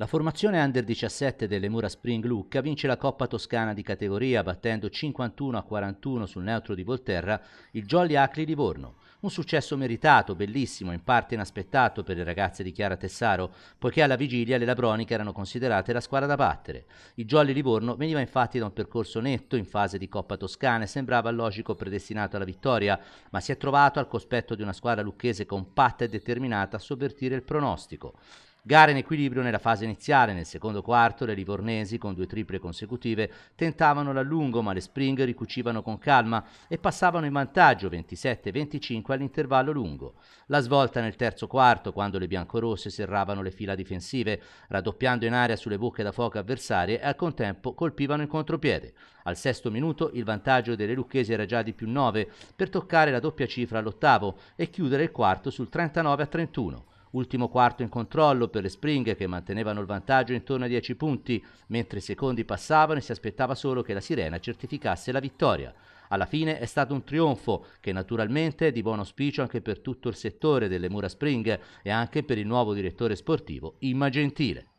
La formazione under 17 delle Mura Spring Lucca vince la Coppa Toscana di categoria battendo 51 a 41 sul neutro di Volterra il Jolly Acli Livorno. Un successo meritato, bellissimo, in parte inaspettato per le ragazze di Chiara Tessaro, poiché alla vigilia le Labroniche erano considerate la squadra da battere. Il Jolly Livorno veniva infatti da un percorso netto in fase di Coppa Toscana e sembrava logico predestinato alla vittoria, ma si è trovato al cospetto di una squadra lucchese compatta e determinata a sovvertire il pronostico. Gare in equilibrio nella fase iniziale, nel secondo quarto le livornesi con due triple consecutive tentavano l'allungo ma le Spring ricucivano con calma e passavano in vantaggio 27-25 all'intervallo lungo. La svolta nel terzo quarto quando le biancorosse serravano le fila difensive, raddoppiando in aria sulle bocche da fuoco avversarie e al contempo colpivano in contropiede. Al sesto minuto il vantaggio delle lucchesi era già di più 9 per toccare la doppia cifra all'ottavo e chiudere il quarto sul 39-31 ultimo quarto in controllo per le Spring che mantenevano il vantaggio intorno ai 10 punti, mentre i secondi passavano e si aspettava solo che la sirena certificasse la vittoria. Alla fine è stato un trionfo che naturalmente è di buon auspicio anche per tutto il settore delle mura spring e anche per il nuovo direttore sportivo Imma Gentile.